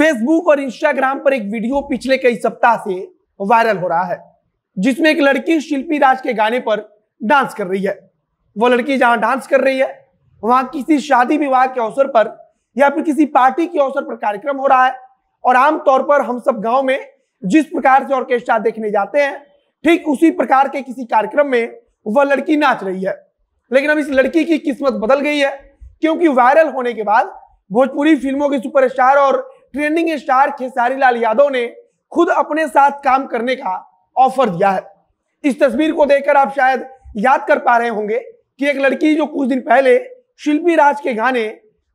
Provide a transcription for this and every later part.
Facebook और Instagram पर एक वीडियो पिछले कई सप्ताह से वायरल हो रहा है जिसमें एक लड़की शिल्पी राज के गाने पर डांस कर रही है वो लड़की जहां डांस कर रही है वहां किसी शादी विवाह के अवसर पर या फिर किसी पार्टी के अवसर पर कार्यक्रम हो रहा है और आमतौर पर हम सब गांव में जिस प्रकार से ऑर्केस्ट्रा देखने जाते हैं ठीक उसी प्रकार के किसी कार्यक्रम में वह लड़की नाच रही है लेकिन अब इस लड़की की किस्मत बदल गई है क्योंकि वायरल होने के बाद भोजपुरी फिल्मों के सुपरस्टार और ट्रेंडिंग स्टार खेसारी लाल यादव ने खुद अपने साथ काम करने का ऑफर दिया है इस तस्वीर को देखकर आप शायद याद कर पा रहे होंगे कि एक लड़की जो कुछ दिन पहले शिल्पी राज के गाने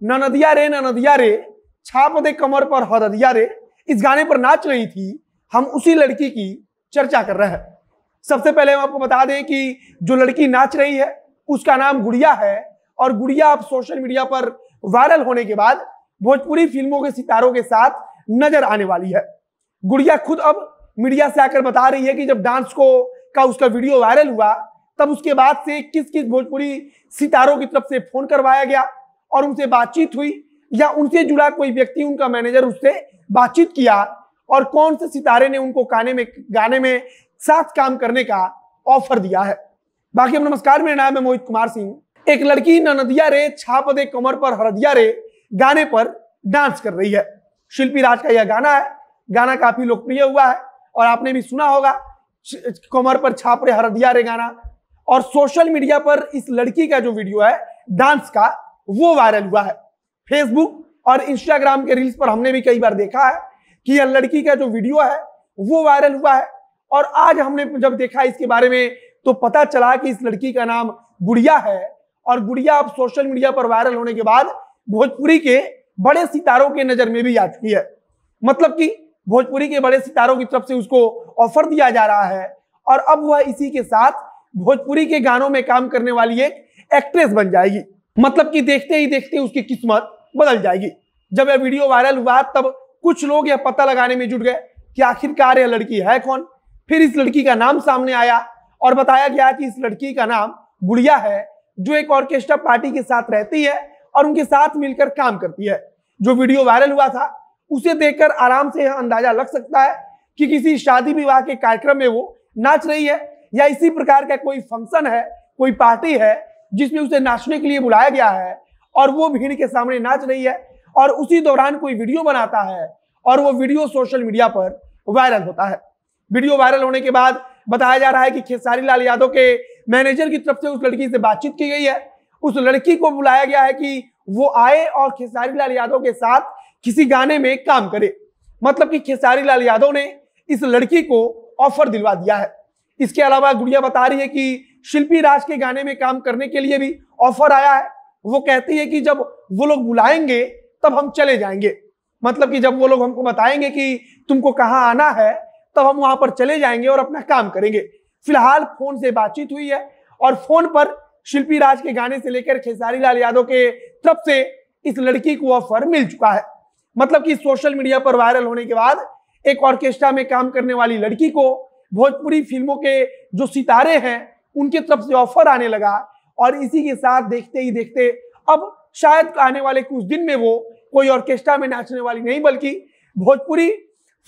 ननदिया रे ननदिया रे छाप दे कमर पर हरदिया रे इस गाने पर नाच रही थी हम उसी लड़की की चर्चा कर रहे हैं सबसे पहले हम आपको बता दें कि जो लड़की नाच रही है उसका नाम गुड़िया है और गुड़िया अब सोशल मीडिया पर वायरल होने के बाद भोजपुरी फिल्मों के सितारों के साथ नजर आने वाली है गुड़िया खुद अब मीडिया से आकर बता रही है कि जब डांस को का उसका वीडियो वायरल हुआ तब उसके बाद से किस किस भोजपुरी सितारों की तरफ से फोन करवाया गया और उनसे बातचीत हुई या उनसे जुड़ा कोई व्यक्ति उनका मैनेजर उससे बातचीत किया और कौन से सितारे ने उनको गाने में गाने में साथ काम करने का ऑफर दिया है बाकी नमस्कार मेरा नाम है मोहित कुमार सिंह एक लड़की ननदिया रे छाप दे कमर पर हरदिया रे गाने पर डांस कर रही है शिल्पी राज का यह गाना है गाना काफी लोकप्रिय हुआ है और आपने भी सुना होगा कमर पर छापरे हरदिया रे गाना और सोशल मीडिया पर इस लड़की का जो वीडियो है डांस का वो वायरल हुआ है फेसबुक और इंस्टाग्राम के रील्स पर हमने भी कई बार देखा है कि यह लड़की का जो वीडियो है वो वायरल हुआ है और आज हमने जब देखा इसके बारे में तो पता चला कि इस लड़की का नाम गुड़िया है और गुड़िया अब सोशल मीडिया पर वायरल होने के बाद भोजपुरी के बड़े सितारों के नजर में भी आती है मतलब कि भोजपुरी के बड़े सितारों की तरफ से उसको ऑफर दिया जा रहा है और अब वह इसी के साथ भोजपुरी के गानों में काम करने वाली एक एक्ट्रेस बन जाएगी मतलब कि देखते ही देखते उसकी किस्मत बदल जाएगी जब यह वीडियो वायरल हुआ तब कुछ लोग यह पता लगाने में जुट गए कि आखिरकार यह लड़की है कौन फिर इस लड़की का नाम सामने आया और बताया गया कि इस लड़की का नाम गुड़िया है जो एक ऑर्केस्ट्रा पार्टी के साथ रहती है और उनके साथ मिलकर काम करती है जो वीडियो वायरल हुआ था उसे देखकर आराम से यह अंदाजा लग सकता है कि किसी शादी विवाह के कार्यक्रम में वो नाच रही है या इसी प्रकार का कोई फंक्शन है कोई पार्टी है जिसमें उसे नाचने के लिए बुलाया गया है और वो भीड़ के सामने नाच रही है और उसी दौरान कोई वीडियो बनाता है और वो वीडियो सोशल मीडिया पर वायरल होता है वीडियो वायरल होने के बाद बताया जा रहा है कि खेसारी लाल यादव के मैनेजर की तरफ से उस लड़की से बातचीत की गई है उस लड़की को बुलाया गया है कि वो आए और खेसारी लाल यादव के साथ किसी गाने में काम करे मतलब कि खेसारी लाल यादव ने इस लड़की को ऑफर दिलवा दिया है इसके अलावा गुड़िया बता रही है कि शिल्पी राज के गाने में काम करने के लिए भी ऑफर आया है वो कहती है कि जब वो लोग बुलाएंगे तब हम चले जाएंगे मतलब कि जब वो लोग हमको बताएंगे कि तुमको कहाँ आना है तब हम वहां पर चले जाएंगे और अपना काम करेंगे फिलहाल फोन से बातचीत हुई है और फोन पर शिल्पी राज के गाने से लेकर खेसारी लाल यादव के तरफ से इस लड़की को ऑफर मिल चुका है मतलब कि सोशल मीडिया पर वायरल होने के बाद एक ऑर्केस्ट्रा में काम करने वाली लड़की को भोजपुरी फिल्मों के जो सितारे हैं उनके तरफ से ऑफर आने लगा और इसी के साथ देखते ही देखते अब शायद आने वाले कुछ दिन में वो कोई ऑर्केस्ट्रा में नाचने वाली नहीं बल्कि भोजपुरी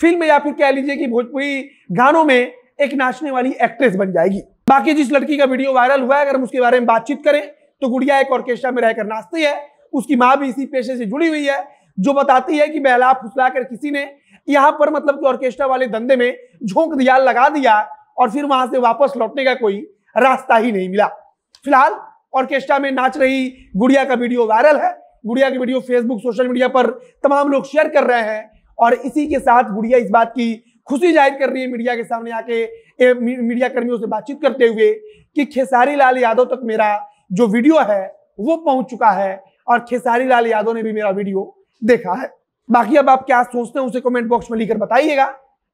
फिल्म या फिर कह लीजिए कि भोजपुरी गानों में एक नाचने वाली एक्ट्रेस बन जाएगी बाकी जिस लड़की का वीडियो वायरल हुआ है अगर हम उसके बारे में बातचीत करें तो गुड़िया एक ऑर्केस्ट्रा में रहकर नाचती है उसकी माँ भी इसी पेशे से जुड़ी हुई है जो बताती है कि बहला फुसलाकर किसी ने यहाँ पर मतलब कि ऑर्केस्ट्रा वाले धंधे में झोंक दिया लगा दिया और फिर वहां से वापस लौटने का कोई रास्ता ही नहीं मिला फिलहाल ऑर्केस्ट्रा में नाच रही गुड़िया का वीडियो वायरल है गुड़िया की वीडियो फेसबुक सोशल मीडिया पर तमाम लोग शेयर कर रहे हैं और इसी के साथ गुड़िया इस बात की खुशी जाहिर कर रही है मीडिया के सामने आके मीडिया कर्मियों से बातचीत करते हुए कि खेसारी लाल यादव तक मेरा जो वीडियो है वो पहुंच चुका है और खेसारी लाल यादव ने भी मेरा वीडियो देखा है बाकी अब आप क्या सोचते हैं उसे कमेंट बॉक्स में लिखकर बताइएगा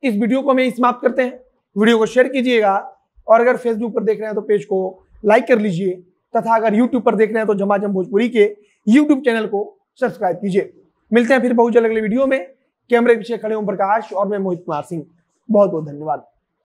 इस वीडियो को हमें समाप्त करते हैं वीडियो को शेयर कीजिएगा और अगर फेसबुक पर देख रहे हैं तो पेज को लाइक कर लीजिए तथा अगर यूट्यूब पर देख रहे हैं तो जमाजम भोजपुरी के यूट्यूब चैनल को सब्सक्राइब कीजिए मिलते हैं फिर बहुत जल्द अगले वीडियो में कैमरे के पीछे खड़े हूं प्रकाश और मैं मोहित कुमार सिंह बहुत बहुत धन्यवाद